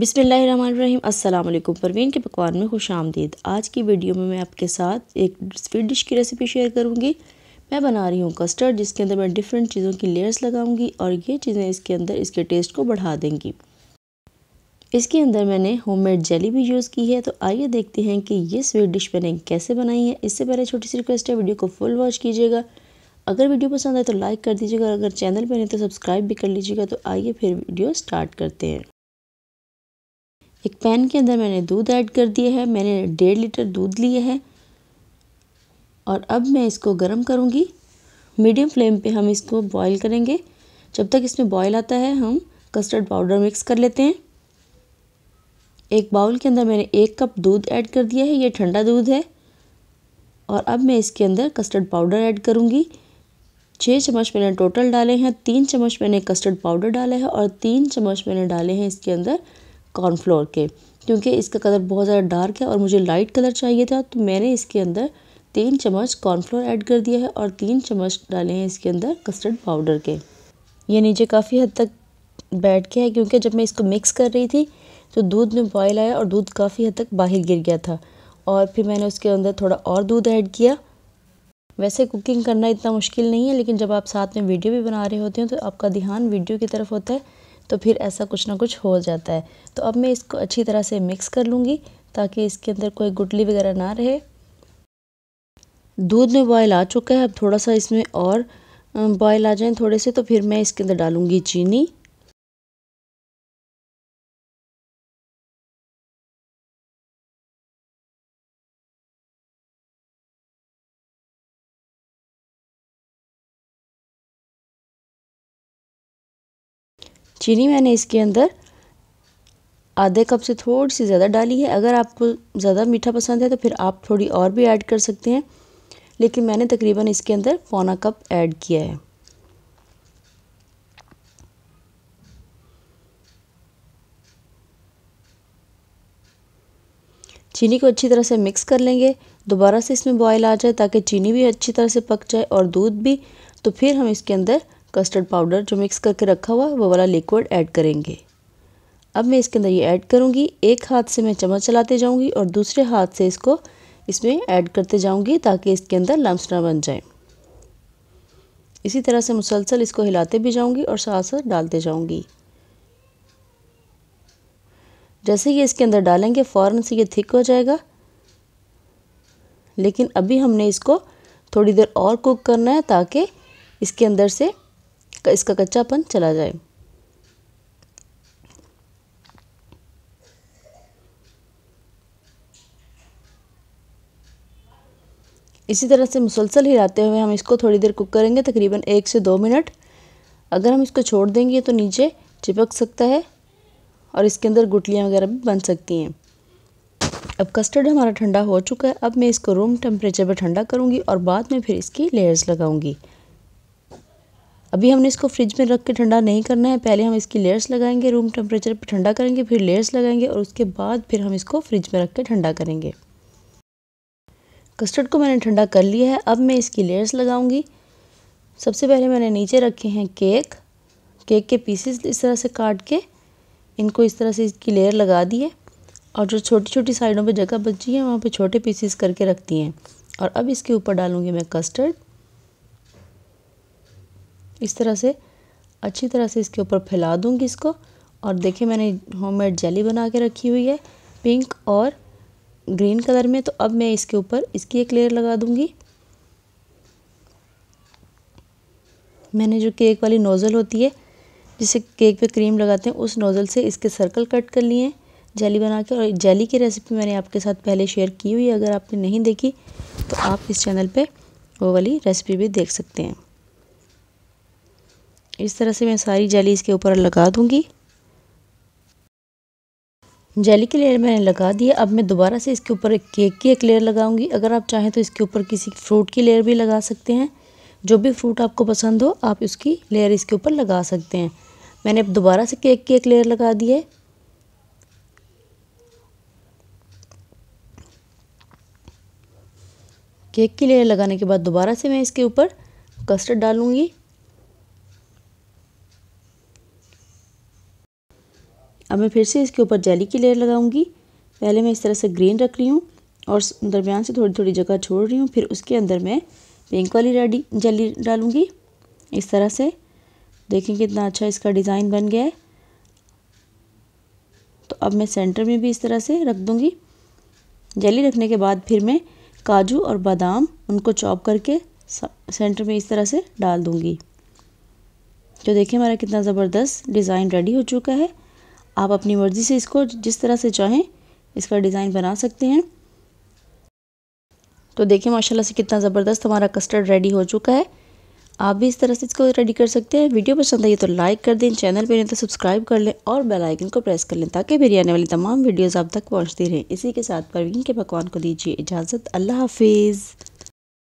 बिसमीम अल्लाम परवीन के पकवान में खुश आमदीद आज की वीडियो में मैं आपके साथ एक स्वीट डिश की रेसिपी शेयर करूँगी मैं बना रही हूँ कस्टर्ड जिसके अंदर मैं डिफरेंट चीज़ों की लेयर्स लगाऊंगी और ये चीज़ें इसके अंदर इसके टेस्ट को बढ़ा देंगी इसके अंदर मैंने होममेड जेली भी यूज़ की है तो आइए देखते हैं कि ये स्वीट डिश मैंने कैसे बनाई है इससे पहले छोटी सी रिक्वेस्ट है वीडियो को फुल वॉच कीजिएगा अगर वीडियो पसंद आए तो लाइक कर दीजिएगा अगर चैनल पर नहीं तो सब्सक्राइब भी कर लीजिएगा तो आइए फिर वीडियो स्टार्ट करते हैं एक पैन के अंदर मैंने दूध ऐड कर दिया है मैंने डेढ़ लीटर दूध लिया है और अब मैं इसको गर्म करूँगी मीडियम फ्लेम पे हम इसको बॉईल करेंगे जब तक इसमें बॉईल आता है हम कस्टर्ड पाउडर मिक्स कर लेते हैं एक बाउल के अंदर मैंने एक कप दूध ऐड कर दिया है ये ठंडा दूध है और अब मैं इसके अंदर कस्टर्ड पाउडर ऐड करूँगी छः चम्मच मैंने टोटल डाले हैं तीन चम्मच मैंने कस्टर्ड पाउडर डाला है और तीन चम्मच मैंने डाले हैं इसके अंदर कॉर्नफ्लोर के क्योंकि इसका कलर बहुत ज़्यादा डार्क है और मुझे लाइट कलर चाहिए था तो मैंने इसके अंदर तीन चम्मच कॉर्नफ्लोर ऐड कर दिया है और तीन चम्मच डाले हैं इसके अंदर कस्टर्ड पाउडर के ये नीचे काफ़ी हद तक बैठ गया है क्योंकि जब मैं इसको मिक्स कर रही थी तो दूध में बॉयल आया और दूध काफ़ी हद तक बाहर गिर गया था और फिर मैंने उसके अंदर थोड़ा और दूध ऐड किया वैसे कुकिंग करना इतना मुश्किल नहीं है लेकिन जब आप साथ में वीडियो भी बना रहे होते हैं तो आपका ध्यान वीडियो की तरफ होता है तो फिर ऐसा कुछ ना कुछ हो जाता है तो अब मैं इसको अच्छी तरह से मिक्स कर लूँगी ताकि इसके अंदर कोई गुटली वगैरह ना रहे दूध में बॉयल आ चुका है अब थोड़ा सा इसमें और बॉयल आ जाए थोड़े से तो फिर मैं इसके अंदर डालूँगी चीनी चीनी मैंने इसके अंदर आधे कप से थोड़ी सी ज़्यादा डाली है अगर आपको ज़्यादा मीठा पसंद है तो फिर आप थोड़ी और भी ऐड कर सकते हैं लेकिन मैंने तकरीबन इसके अंदर पौना कप ऐड किया है चीनी को अच्छी तरह से मिक्स कर लेंगे दोबारा से इसमें बॉयल आ जाए ताकि चीनी भी अच्छी तरह से पक जाए और दूध भी तो फिर हम इसके अंदर कस्टर्ड पाउडर जो मिक्स करके रखा हुआ है वो वाला लिक्विड ऐड करेंगे अब मैं इसके अंदर ये ऐड करूँगी एक हाथ से मैं चम्मच चलाते जाऊँगी और दूसरे हाथ से इसको इसमें ऐड करते जाऊँगी ताकि इसके अंदर लम्स ना बन जाए इसी तरह से मुसलसल इसको हिलाते भी जाऊँगी और साथ साथ डालते जाऊँगी जैसे ये इसके अंदर डालेंगे फ़ौरन से ये थिक हो जाएगा लेकिन अभी हमने इसको थोड़ी देर और कुक करना है ताकि इसके अंदर से इसका कच्चापन चला जाए इसी तरह से मुसलसल हिलाते हुए हम इसको थोड़ी देर कुक करेंगे तकरीबन एक से दो मिनट अगर हम इसको छोड़ देंगे तो नीचे चिपक सकता है और इसके अंदर गुटलियाँ वगैरह भी बन सकती हैं अब कस्टर्ड हमारा ठंडा हो चुका है अब मैं इसको रूम टेम्परेचर पर ठंडा करूँगी और बाद में फिर इसकी लेयर्स लगाऊँगी अभी हमने इसको फ्रिज में रख के ठंडा नहीं करना है पहले हम इसकी लेयर्स लगाएंगे रूम टेम्परेचर पर ठंडा करेंगे फिर लेयर्स लगाएंगे और उसके बाद फिर हम इसको फ्रिज में रख के ठंडा करेंगे कस्टर्ड को मैंने ठंडा कर लिया है अब मैं इसकी लेयर्स लगाऊंगी सबसे पहले मैंने नीचे रखे हैं केक केक के पीसेस इस तरह से काट के इनको इस तरह से इसकी लेयर लगा दिए और जो छोटी छोटी साइडों पे जगह बची है वहाँ पे छोटे पीसेस करके रखती हैं और अब इसके ऊपर डालूंगी मैं कस्टर्ड इस तरह से अच्छी तरह से इसके ऊपर फैला दूँगी इसको और देखिए मैंने होममेड जेली बना के रखी हुई है पिंक और ग्रीन कलर में तो अब मैं इसके ऊपर इसकी एक लेयर लगा दूँगी मैंने जो केक वाली नोज़ल होती है जिसे केक पे क्रीम लगाते हैं उस नोज़ल से इसके सर्कल कट कर लिए हैं जेली बना के और जेली की रेसिपी मैंने आपके साथ पहले शेयर की हुई है अगर आपने नहीं देखी तो आप इस चैनल पे वो वाली रेसिपी भी देख सकते हैं इस तरह से मैं सारी जाली इसके ऊपर लगा दूंगी जेली की लेयर मैंने लगा दी है अब मैं दोबारा से इसके ऊपर एक केक की एक लेयर लगाऊंगी अगर आप चाहें तो इसके ऊपर किसी फ्रूट की लेयर भी लगा सकते हैं जो भी फ्रूट आपको पसंद हो आप उसकी लेयर इसके ऊपर लगा सकते हैं मैंने अब दोबारा से केक की एक लेयर लगा दी है केक की लेयर लगाने के बाद दोबारा से मैं इसके ऊपर कस्टर्ड डालूंगी अब मैं फिर से इसके ऊपर जेली की लेयर लगाऊंगी पहले मैं इस तरह से ग्रीन रख रही हूँ और दरमियान से थोड़ी थोड़ी जगह छोड़ रही हूँ फिर उसके अंदर मैं पिंक वाली रेडी जेली डालूँगी इस तरह से देखें कितना अच्छा इसका डिज़ाइन बन गया है तो अब मैं सेंटर में भी इस तरह से रख दूँगी जेली रखने के बाद फिर मैं काजू और बादाम उनको चॉप करके सेंटर में इस तरह से डाल दूँगी तो देखिए हमारा कितना ज़बरदस्त डिज़ाइन रेडी हो चुका है आप अपनी मर्ज़ी से इसको जिस तरह से चाहें इसका डिज़ाइन बना सकते हैं तो देखिए माशाल्लाह से कितना ज़बरदस्त हमारा कस्टर्ड रेडी हो चुका है आप भी इस तरह से इसको रेडी कर सकते हैं वीडियो पसंद आई तो लाइक कर दें चैनल पर नहीं तो सब्सक्राइब कर लें और बेल आइकन को प्रेस कर लें ताकि मेरी आने वाली तमाम वीडियोज़ आप तक पहुँचती रहें इसी के साथ परवीन के पकवान को दीजिए इजाज़त अल्लाह हाफिज़